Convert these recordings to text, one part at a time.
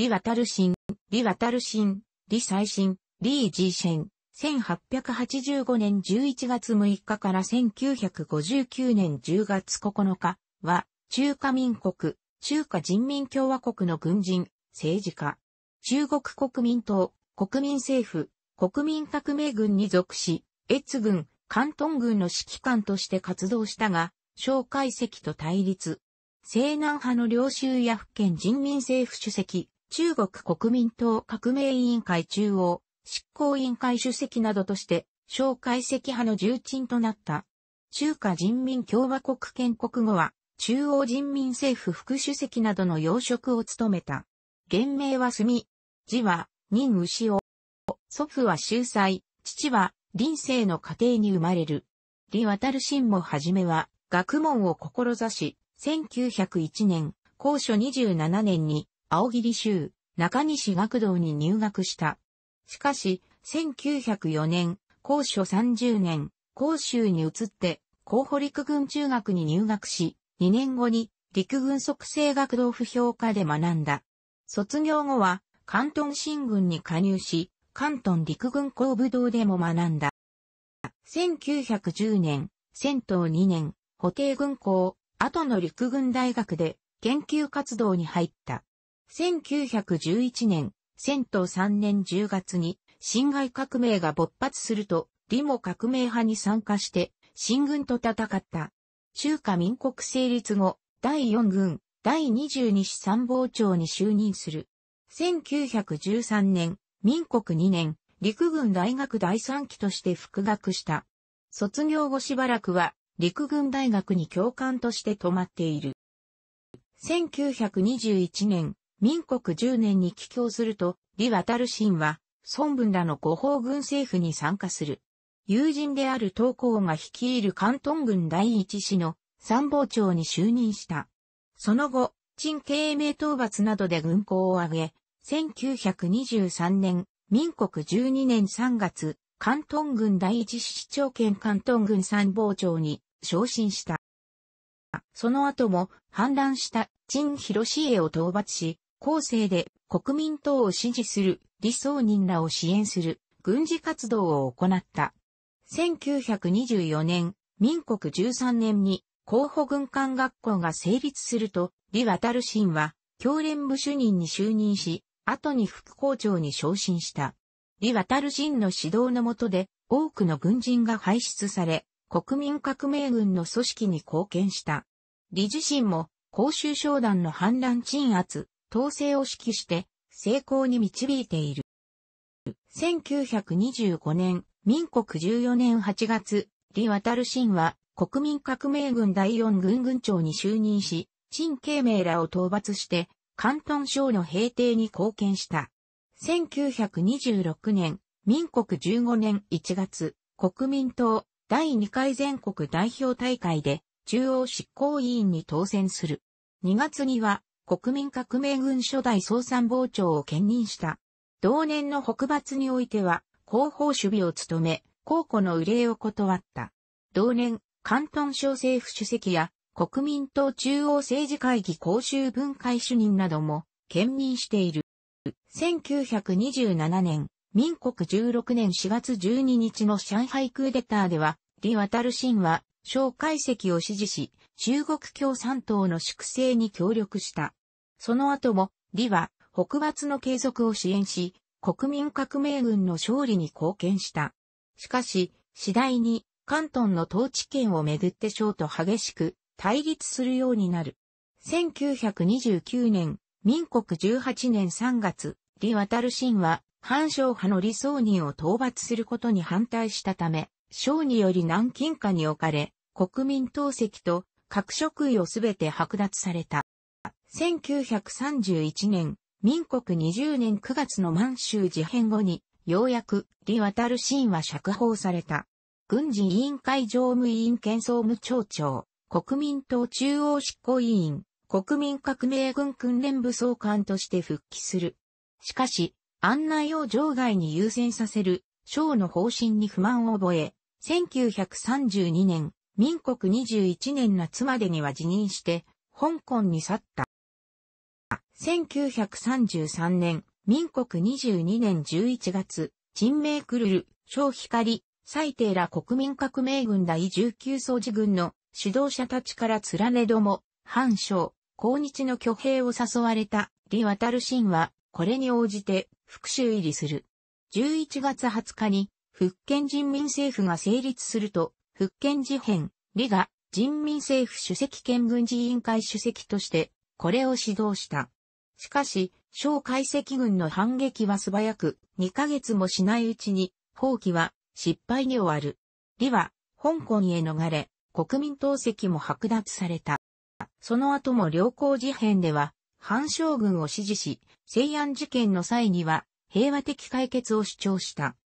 李渡る新、李渡る新、李最新、李自身。1885年11月6日から1959年10月9日は、中華民国、中華人民共和国の軍人、政治家、中国国民党、国民政府、国民革命軍に属し、越軍、関東軍の指揮官として活動したが、蒋介石と対立。西南派の領州や福建人民政府主席、中国国民党革命委員会中央執行委員会主席などとして、蒋介石派の重鎮となった。中華人民共和国建国後は、中央人民政府副主席などの要職を務めた。原名は住、字は、任牛を。祖父は秀才、父は、林生の家庭に生まれる。李渡新もはじめは、学問を志し、1901年、高所27年に、青霧州、中西学堂に入学した。しかし、1904年、高所30年、高州に移って、候補陸軍中学に入学し、2年後に陸軍即成学堂不評科で学んだ。卒業後は、関東新軍に加入し、関東陸軍工部堂でも学んだ。1910年、戦闘2年、補定軍校、後の陸軍大学で研究活動に入った。1911年、戦闘3年10月に、辛亥革命が勃発すると、リモ革命派に参加して、新軍と戦った。中華民国成立後、第4軍、第22師参謀長に就任する。1913年、民国2年、陸軍大学第3期として復学した。卒業後しばらくは、陸軍大学に教官として泊まっている。1921年、民国10年に帰郷すると、李渡る信は、孫文らの五方軍政府に参加する。友人である東光が率いる関東軍第一師の参謀長に就任した。その後、陳慶明討伐などで軍功を挙げ、1923年、民国12年3月、関東軍第一師市長兼関東軍参謀長に昇進した。その後も反乱した陳広重を討伐し、後世で国民党を支持する理想人らを支援する軍事活動を行った。1924年、民国13年に候補軍艦学校が成立すると、李渡新は教連部主任に就任し、後に副校長に昇進した。李渡新の指導のもとで、多くの軍人が輩出され、国民革命軍の組織に貢献した。李自身も、公衆商団の反乱鎮圧、統制を指揮して成功に導いている。1925年、民国14年8月、李渡新は国民革命軍第四軍軍長に就任し、陳慶明らを討伐して、関東省の平定に貢献した。1926年、民国15年1月、国民党第2回全国代表大会で中央執行委員に当選する。2月には国民革命軍初代総参謀長を兼任した。同年の北伐においては、後方守備を務め、皇庫の憂いを断った。同年、関東省政府主席や国民党中央政治会議公衆分会主任なども兼任している。1927年、民国16年4月12日の上海クーデターでは、李渡新は、蒋介石を支持し、中国共産党の粛清に協力した。その後も、李は北伐の継続を支援し、国民革命軍の勝利に貢献した。しかし、次第に関東の統治権をめぐって省と激しく対立するようになる。1929年、民国18年3月、李渡る信は、反省派の李宗仁を討伐することに反対したため、省により南京下に置かれ、国民党籍と各職位をすべて剥奪された。1931年、民国20年9月の満州事変後に、ようやく、李渡るシーンは釈放された。軍事委員会常務委員兼総務庁長、国民党中央執行委員、国民革命軍訓練部総監として復帰する。しかし、案内を場外に優先させる、省の方針に不満を覚え、1932年、民国21年夏までには辞任して、香港に去った。1933年、民国22年11月、人名クルル、小光、最低ら国民革命軍第19総事軍の指導者たちから連ねども、反省、抗日の挙兵を誘われた李渡る信は、これに応じて復讐入りする。11月20日に、福建人民政府が成立すると、福建事変、李が人民政府主席兼軍事委員会主席として、これを指導した。しかし、小解析軍の反撃は素早く、2ヶ月もしないうちに、放棄は失敗に終わる。李は、香港へ逃れ、国民党籍も剥奪された。その後も良好事変では、反将軍を支持し、西安事件の際には、平和的解決を主張した。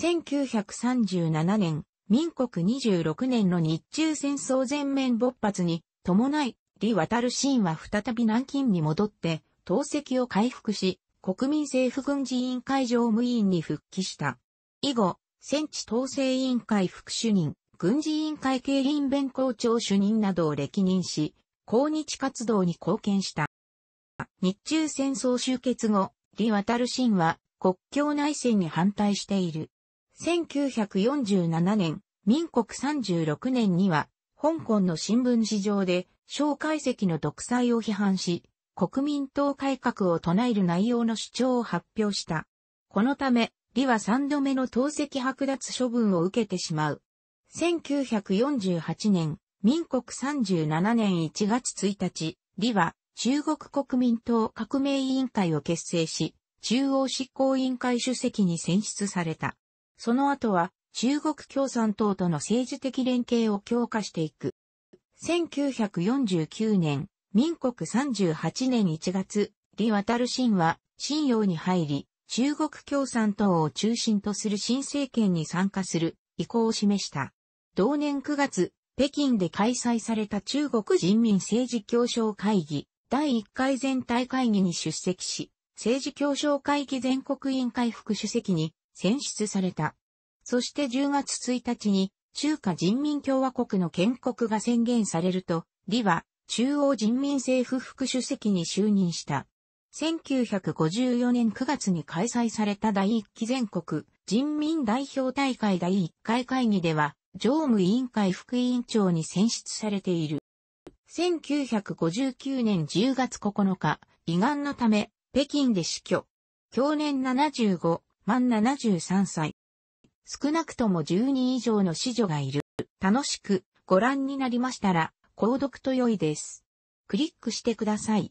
1937年、民国26年の日中戦争全面勃発に伴い、李渡るシーンは再び南京に戻って、党籍を回復し、国民政府軍事委員会常務委員に復帰した。以後、戦地統制委員会副主任、軍事委員会経理員弁公庁主任などを歴任し、抗日活動に貢献した。日中戦争終結後、李渡新は国境内戦に反対している。1947年、民国36年には、香港の新聞市場で、蒋介石の独裁を批判し、国民党改革を唱える内容の主張を発表した。このため、李は3度目の党籍剥奪処分を受けてしまう。1948年、民国37年1月1日、李は中国国民党革命委員会を結成し、中央執行委員会主席に選出された。その後は中国共産党との政治的連携を強化していく。1949年、民国38年1月、李渡新は、新洋に入り、中国共産党を中心とする新政権に参加する意向を示した。同年9月、北京で開催された中国人民政治協商会議第1回全体会議に出席し、政治協商会議全国委員会副主席に選出された。そして10月1日に中華人民共和国の建国が宣言されると、李は中央人民政府副主席に就任した。1954年9月に開催された第1期全国人民代表大会第1回会議では、常務委員会副委員長に選出されている。1959年10月9日、胃がんのため、北京で死去。去年75、満73歳。少なくとも10人以上の子女がいる。楽しくご覧になりましたら、購読と良いです。クリックしてください。